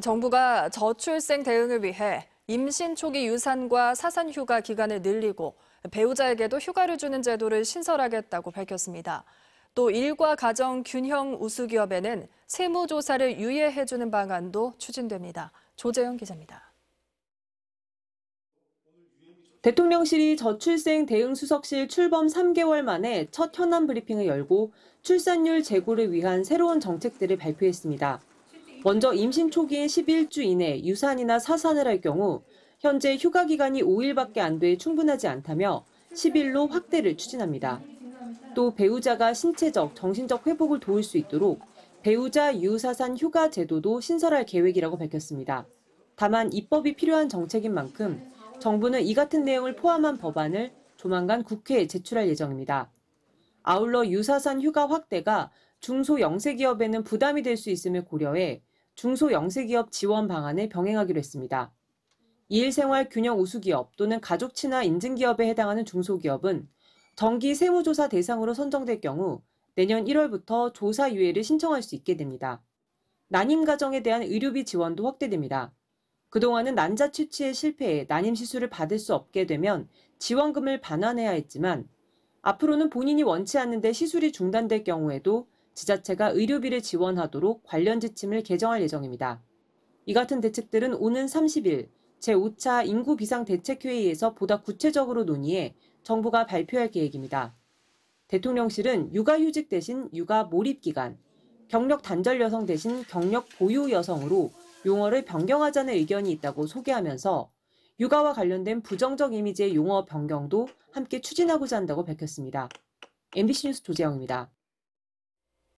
정부가 저출생 대응을 위해 임신 초기 유산과 사산 휴가 기간을 늘리고 배우자에게도 휴가를 주는 제도를 신설하겠다고 밝혔습니다. 또 일과 가정 균형 우수 기업에는 세무 조사를 유예해 주는 방안도 추진됩니다. 조재영 기자입니다. 대통령실이 저출생 대응 수석실 출범 3개월 만에 첫 현안 브리핑을 열고 출산율 제고를 위한 새로운 정책들을 발표했습니다. 먼저 임신 초기인 11주 이내 유산이나 사산을 할 경우 현재 휴가 기간이 5일밖에 안 돼 충분하지 않다며 10일로 확대를 추진합니다. 또 배우자가 신체적, 정신적 회복을 도울 수 있도록 배우자 유사산 휴가 제도도 신설할 계획이라고 밝혔습니다. 다만 입법이 필요한 정책인 만큼 정부는 이 같은 내용을 포함한 법안을 조만간 국회에 제출할 예정입니다. 아울러 유사산 휴가 확대가 중소 영세기업에는 부담이 될 수 있음을 고려해 중소영세기업 지원 방안을 병행하기로 했습니다. 이일생활 균형 우수기업 또는 가족 친화 인증기업에 해당하는 중소기업은 정기 세무조사 대상으로 선정될 경우 내년 1월부터 조사 유예를 신청할 수 있게 됩니다. 난임 가정에 대한 의료비 지원도 확대됩니다. 그동안은 난자 취치에 실패해 난임 시술을 받을 수 없게 되면 지원금을 반환해야 했지만 앞으로는 본인이 원치 않는데 시술이 중단될 경우에도 지자체가 의료비를 지원하도록 관련 지침을 개정할 예정입니다. 이 같은 대책들은 오는 30일 제5차 인구 비상 대책회의에서 보다 구체적으로 논의해 정부가 발표할 계획입니다. 대통령실은 육아휴직 대신 육아 몰입 기간, 경력 단절 여성 대신 경력 보유 여성으로 용어를 변경하자는 의견이 있다고 소개하면서 육아와 관련된 부정적 이미지의 용어 변경도 함께 추진하고자 한다고 밝혔습니다. MBC 뉴스 조재영입니다.